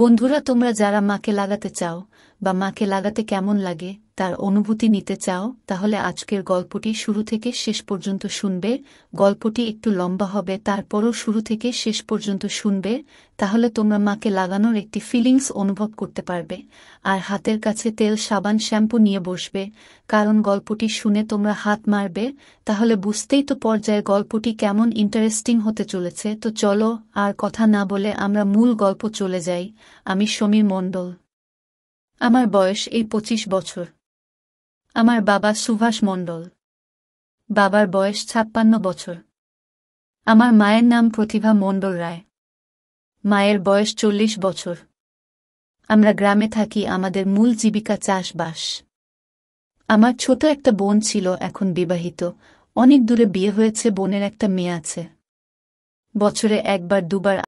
বন্ধুরা তোমরা যারা মাকে লাগাতে চাও বা মাকে লাগাতে কেমন লাগে তার অনুভূতি নিতে চাও তাহলে আজকের গল্পটি শুরু থেকে শেষ পর্যন্ত শুনবে গল্পটি একটু লম্বা হবে তারপরও শুরু থেকে শেষ পর্যন্ত শুনবে তাহলে তোমরা মাকে লাগানোর একটি ফিলিংস অনুভব করতে পারবে আর হাতের কাছে তেল সাবান শ্যাম্পু নিয়ে বসবে কারণ গল্পটি শুনে তোমরা হাত মারবে তাহলে বুঝতেই তো পর্যায়ে গল্পটি কেমন ইন্টারেস্টিং হতে চলেছে তো চলো আর কথা না বলে আমরা মূল গল্প চলে যাই আমি সমীর মণ্ডল আমার বয়স এই পঁচিশ বছর আমার বাবা সুভাষ মণ্ডল বাবার বয়স ছাপ্পান্ন বছর আমার মায়ের নাম প্রতিভা মণ্ডল রায় মায়ের বয়স চল্লিশ বছর আমরা গ্রামে থাকি আমাদের মূল জীবিকা চাষবাস আমার ছোট একটা বোন ছিল এখন বিবাহিত অনেক দূরে বিয়ে হয়েছে বোনের একটা মেয়ে আছে বছরে একবার দুবার